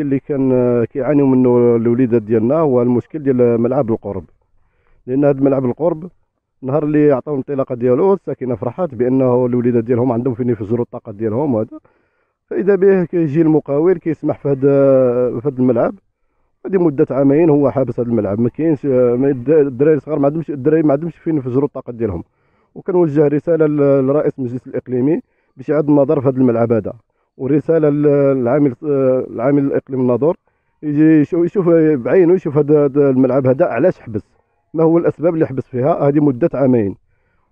المشكل اللي كان آه، كيعانيو منه الوليدات ديالنا هو المشكل ديال ملعب القرب لان هذا ملعب القرب نهار اللي عطاو الانطلاقه ديالو الساكنه فرحات بانه الوليدات ديالهم عندهم فين يفجروا الطاقه ديالهم وهذا فاذا به كيجي المقاول كيسمح في هذا آه، في هذا الملعب هذه مده عامين هو حابس هذا الملعب ما كاينش آه، الدراري الصغار ما عندهمش الدراري ما عندهمش فين يفجروا الطاقه ديالهم وكنوجه رساله لرئيس المجلس الاقليمي باش يعاد النظر في هذا الملعب هذا ورسالة للعامل العامل الاقليم الناظور يجي يشوف بعينه يشوف هذا الملعب هذا علاش حبس ما هو الاسباب اللي حبس فيها هذه مده عامين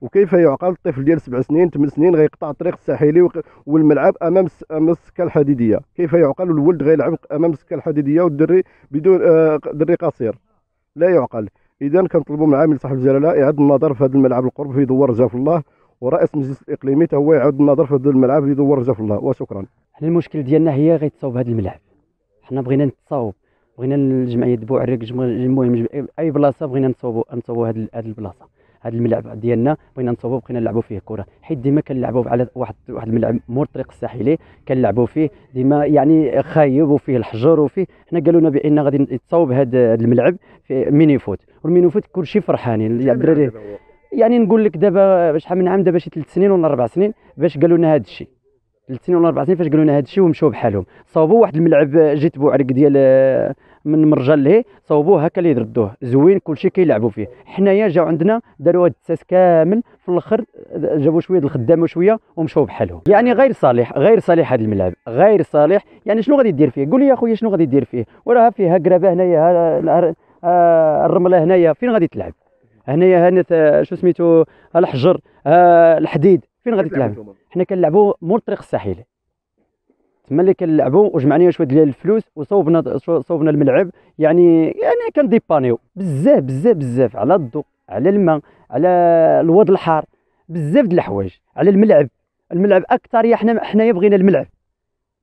وكيف يعقل الطفل ديال سبع سنين ثمان سنين غيقطع الطريق الساحلي والملعب امام امام السكه الحديديه كيف يعقل الولد غيلعب امام السكه الحديديه والدري بدون آه، دري قصير لا يعقل اذا كنطلبوا من عامل صاحب الجلاله اعاد النظر في هذا الملعب القرب في دوار جاف الله ورئيس مجلس الاقليمي هو يعاود النظر في هذا الملعب يدور رجا في الله وشكرا حنا المشكل ديالنا هي غيتصاوب هذا الملعب حنا بغينا نتصاوب بغينا الجمعيه بوعريك المهم اي بلاصه بغينا نصوبوا نصوبوا هذه البلاصه هذا الملعب ديالنا بغينا نصوبوا بغينا نلعبوا فيه كره حيت ديما كنلعبوا على واحد واحد الملعب مور الطريق الساحلي كنلعبوا فيه ديما يعني خايب وفيه الحجر وفيه حنا قالوا لنا بان غادي يتصاوب هذا الملعب في ميني فوت والميني فوت كلشي فرحانين يعني الدراري يعني نقول لك دابا شحال من عام دابا شي ثلاث سنين ولا اربع سنين باش قالوا لنا هذا الشيء ثلاث سنين ولا اربع سنين فاش قالوا لنا هذا الشيء ومشاو بحالهم صاوبوا واحد الملعب جيت بوعرك ديال من مرجان لهي صاوبوه هكا اللي يردوه زوين كلشي كيلعبوا فيه حنايا جاو عندنا داروا هاد التاس كامل في الاخر جابوا شويه د الخدامه وشويه ومشاو بحالهم يعني غير صالح غير صالح هذا الملعب غير صالح يعني شنو غادي دير فيه قول لي يا خويا شنو غادي دير فيه وراها فيها كرابه هنايا آه، الرمله هنايا فين غادي تلعب هنايا هنا شو سميتو الحجر آه، الحديد فين غادي تلعبوا؟ حنا كنلعبوا مول الطريق الساحلي تما اللي كنلعبوا وجمعنا شويه ديال الفلوس وصوبنا صوبنا الملعب يعني يعني كنديبانيو بزاف بزاف بزاف على الضوء على الماء على الواد الحار بزاف د الحوايج على الملعب الملعب اكثر حنا حنايا بغينا الملعب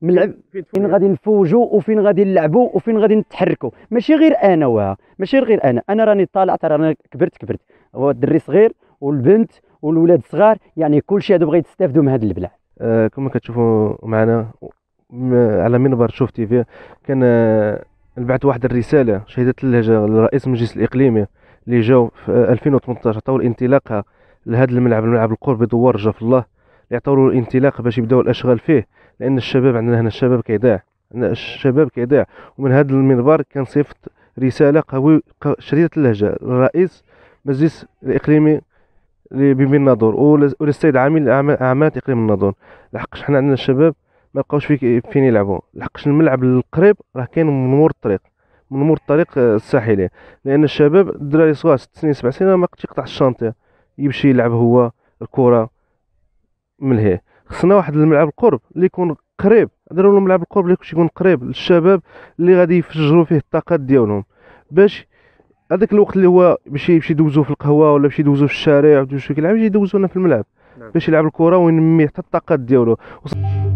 ملعب فين غادي نفوجوا وفين غادي نلعبوا وفين غادي نتحركوا ماشي غير انا وها ماشي غير انا انا راني طالع ترى راني كبرت كبرت هو الدري صغير والبنت والولاد صغار يعني كلشي هادو بغا يستافدوا من هاد البلاد آه كما كتشوفوا معنا على منبر شوف تي في كان آه واحد الرساله شهدت اللهجه لرئيس المجلس الاقليمي اللي جاو في 2018 أه، عطاو انطلاقها لهذا الملعب الملعب القرب بدوار جاف الله يعطوا الانطلاق باش يبداو الاشغال فيه لان الشباب عندنا هنا الشباب كيضيع عندنا الشباب كيضيع ومن هذا المنبر كنصيفط رساله قوي شديده اللهجه للرئيس مجلس الاقليمي بمن الناظور وللسيد عامل اعمال اقليم الناظور لحقاش حنا عندنا الشباب ما لقاوش في فين يلعبوا لحقاش الملعب القريب راه كاين من مور الطريق من مور الطريق آه، الساحلي لان الشباب الدراري صغار 6 سنين 7 سنين ما قدش يقطع الشانطي يمشي يلعب هو الكره من هي خصنا واحد الملعب القرب اللي يكون قريب داروا ملعب القرب اللي يكون قريب للشباب اللي غادي يفجروا فيه الطاقات ديالهم باش هذاك الوقت اللي هو باش يمشي يدوزو في القهوه ولا باش يدوزو في الشارع ولا باش يلعب يجي يدوزو هنا في الملعب نعم. باش يلعب الكره وينمي حتى الطاقات ديالو